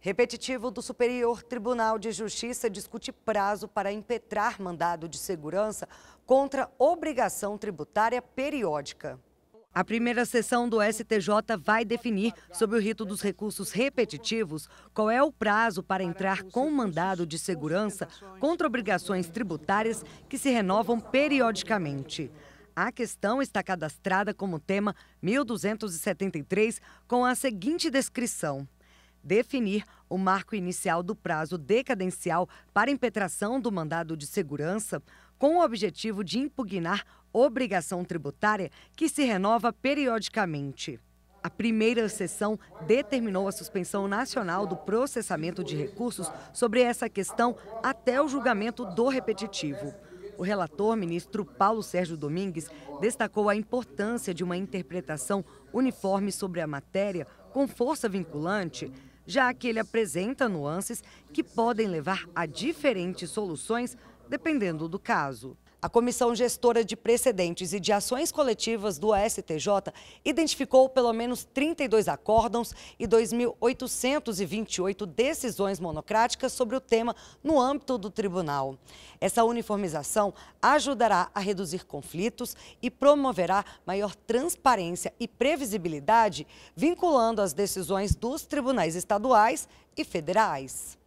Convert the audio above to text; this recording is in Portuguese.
Repetitivo do Superior Tribunal de Justiça discute prazo para impetrar mandado de segurança contra obrigação tributária periódica. A primeira sessão do STJ vai definir, sobre o rito dos recursos repetitivos, qual é o prazo para entrar com mandado de segurança contra obrigações tributárias que se renovam periodicamente. A questão está cadastrada como tema 1273, com a seguinte descrição definir o marco inicial do prazo decadencial para impetração do mandado de segurança, com o objetivo de impugnar obrigação tributária que se renova periodicamente. A primeira sessão determinou a suspensão nacional do processamento de recursos sobre essa questão até o julgamento do repetitivo. O relator, ministro Paulo Sérgio Domingues, destacou a importância de uma interpretação uniforme sobre a matéria, com força vinculante, já que ele apresenta nuances que podem levar a diferentes soluções dependendo do caso. A Comissão Gestora de Precedentes e de Ações Coletivas do STJ identificou pelo menos 32 acórdãos e 2.828 decisões monocráticas sobre o tema no âmbito do tribunal. Essa uniformização ajudará a reduzir conflitos e promoverá maior transparência e previsibilidade, vinculando as decisões dos tribunais estaduais e federais.